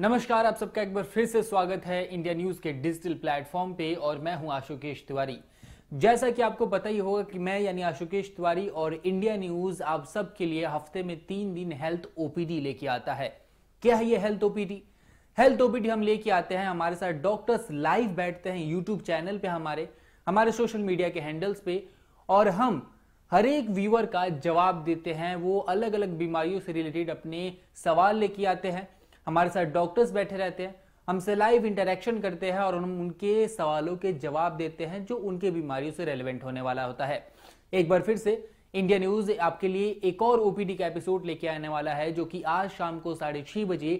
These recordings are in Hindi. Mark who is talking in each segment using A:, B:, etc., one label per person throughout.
A: नमस्कार आप सबका एक बार फिर से स्वागत है इंडिया न्यूज के डिजिटल प्लेटफॉर्म पे और मैं हूं आशुकेश तिवारी जैसा कि आपको पता ही होगा कि मैं यानी आशुकेश तिवारी और इंडिया न्यूज आप सबके लिए हफ्ते में तीन दिन हेल्थ ओपीडी लेके आता है क्या है ये हेल्थ ओपीडी हेल्थ ओपीडी हम लेके आते हैं हमारे साथ डॉक्टर्स लाइव बैठते हैं यूट्यूब चैनल पे हमारे हमारे सोशल मीडिया के हैंडल्स पे और हम हर एक व्यूअर का जवाब देते हैं वो अलग अलग बीमारियों से रिलेटेड अपने सवाल लेके आते हैं हमारे साथ डॉक्टर्स बैठे रहते हैं हमसे लाइव इंटरेक्शन करते हैं और हम उनके सवालों के जवाब देते हैं जो उनके बीमारियों से रेलिवेंट होने वाला होता है एक बार फिर से इंडिया न्यूज आपके लिए एक और ओपीडी का एपिसोड लेके आने वाला है जो कि आज शाम को साढ़े छह बजे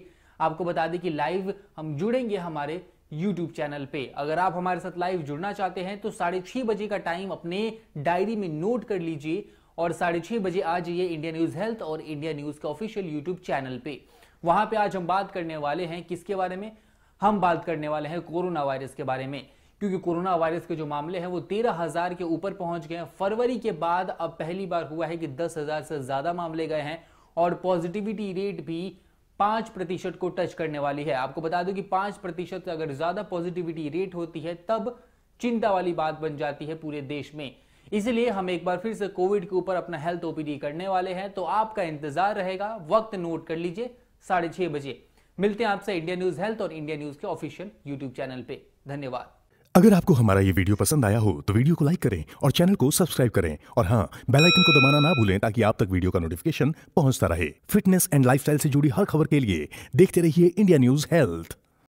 A: आपको बता दें कि लाइव हम जुड़ेंगे हमारे यूट्यूब चैनल पे अगर आप हमारे साथ लाइव जुड़ना चाहते हैं तो साढ़े छह बजे का टाइम अपने डायरी में नोट कर लीजिए और साढ़े छह बजे आज ये इंडिया न्यूज़ हेल्थ और इंडिया न्यूज़ का ऑफिशियल यूट्यूब चैनल पे वहां पे आज हम बात करने वाले हैं किसके बारे में हम बात करने वाले हैं कोरोना वायरस के बारे में क्योंकि कोरोना वायरस के जो मामले हैं वो तेरह हजार के ऊपर पहुंच गए हैं फरवरी के बाद अब पहली बार हुआ है कि दस हजार से ज्यादा मामले गए हैं और पॉजिटिविटी रेट भी पांच प्रतिशत को टच करने वाली है आपको बता दूं कि पांच प्रतिशत अगर ज्यादा पॉजिटिविटी रेट होती है तब चिंता वाली बात बन जाती है पूरे देश में इसीलिए हम एक बार फिर से कोविड के ऊपर अपना हेल्थ ओपीडी करने वाले हैं तो आपका इंतजार रहेगा वक्त नोट कर लीजिए साढ़े छह बजे मिलते हैं आपसे इंडिया न्यूज हेल्थ और इंडिया न्यूज के ऑफिशियल यूट्यूब चैनल पे धन्यवाद
B: अगर आपको हमारा ये वीडियो पसंद आया हो तो वीडियो को लाइक करें और चैनल को सब्सक्राइब करें और हाँ बेलाइकन को दबाना ना भूलें ताकि आप तक वीडियो का नोटिफिकेशन पहुंचता रहे फिटनेस एंड लाइफ से जुड़ी हर खबर के लिए देखते रहिए इंडिया न्यूज हेल्थ